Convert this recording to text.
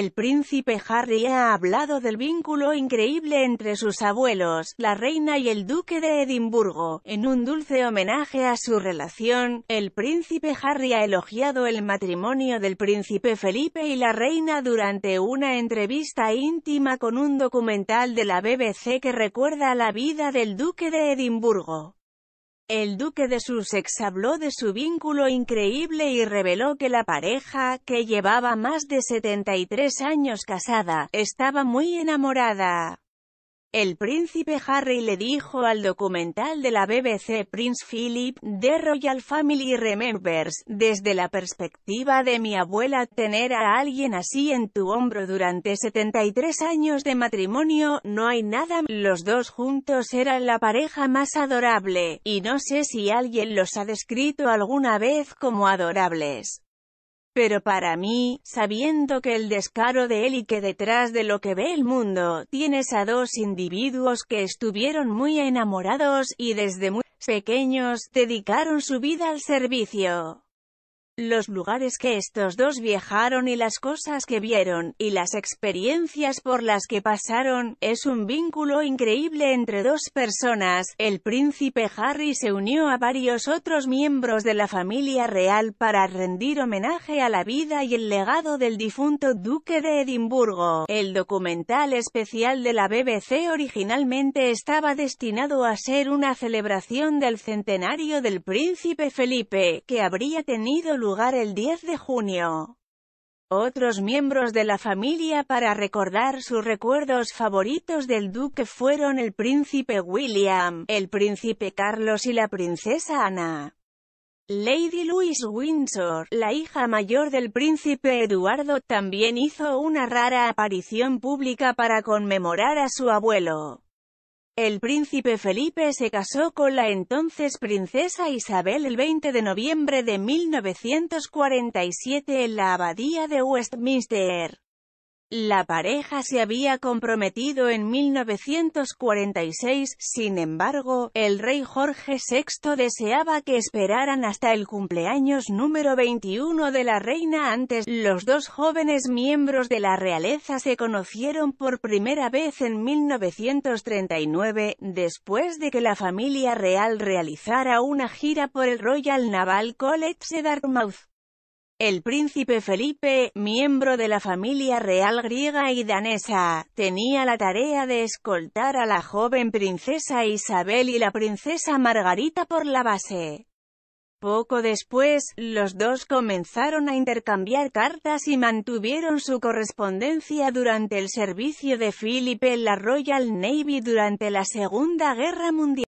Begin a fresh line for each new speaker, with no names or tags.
El príncipe Harry ha hablado del vínculo increíble entre sus abuelos, la reina y el duque de Edimburgo. En un dulce homenaje a su relación, el príncipe Harry ha elogiado el matrimonio del príncipe Felipe y la reina durante una entrevista íntima con un documental de la BBC que recuerda la vida del duque de Edimburgo. El duque de Sussex habló de su vínculo increíble y reveló que la pareja, que llevaba más de 73 años casada, estaba muy enamorada. El príncipe Harry le dijo al documental de la BBC Prince Philip, The Royal Family Remembers, desde la perspectiva de mi abuela, tener a alguien así en tu hombro durante 73 años de matrimonio, no hay nada, los dos juntos eran la pareja más adorable, y no sé si alguien los ha descrito alguna vez como adorables. Pero para mí, sabiendo que el descaro de él y que detrás de lo que ve el mundo, tienes a dos individuos que estuvieron muy enamorados, y desde muy pequeños, dedicaron su vida al servicio los lugares que estos dos viajaron y las cosas que vieron, y las experiencias por las que pasaron, es un vínculo increíble entre dos personas. El príncipe Harry se unió a varios otros miembros de la familia real para rendir homenaje a la vida y el legado del difunto duque de Edimburgo. El documental especial de la BBC originalmente estaba destinado a ser una celebración del centenario del príncipe Felipe, que habría tenido lugar lugar el 10 de junio. Otros miembros de la familia para recordar sus recuerdos favoritos del duque fueron el príncipe William, el príncipe Carlos y la princesa Ana. Lady Louise Windsor, la hija mayor del príncipe Eduardo, también hizo una rara aparición pública para conmemorar a su abuelo. El príncipe Felipe se casó con la entonces princesa Isabel el 20 de noviembre de 1947 en la abadía de Westminster. La pareja se había comprometido en 1946, sin embargo, el rey Jorge VI deseaba que esperaran hasta el cumpleaños número 21 de la reina antes. Los dos jóvenes miembros de la realeza se conocieron por primera vez en 1939, después de que la familia real realizara una gira por el Royal Naval College de Dartmouth. El príncipe Felipe, miembro de la familia real griega y danesa, tenía la tarea de escoltar a la joven princesa Isabel y la princesa Margarita por la base. Poco después, los dos comenzaron a intercambiar cartas y mantuvieron su correspondencia durante el servicio de Felipe en la Royal Navy durante la Segunda Guerra Mundial.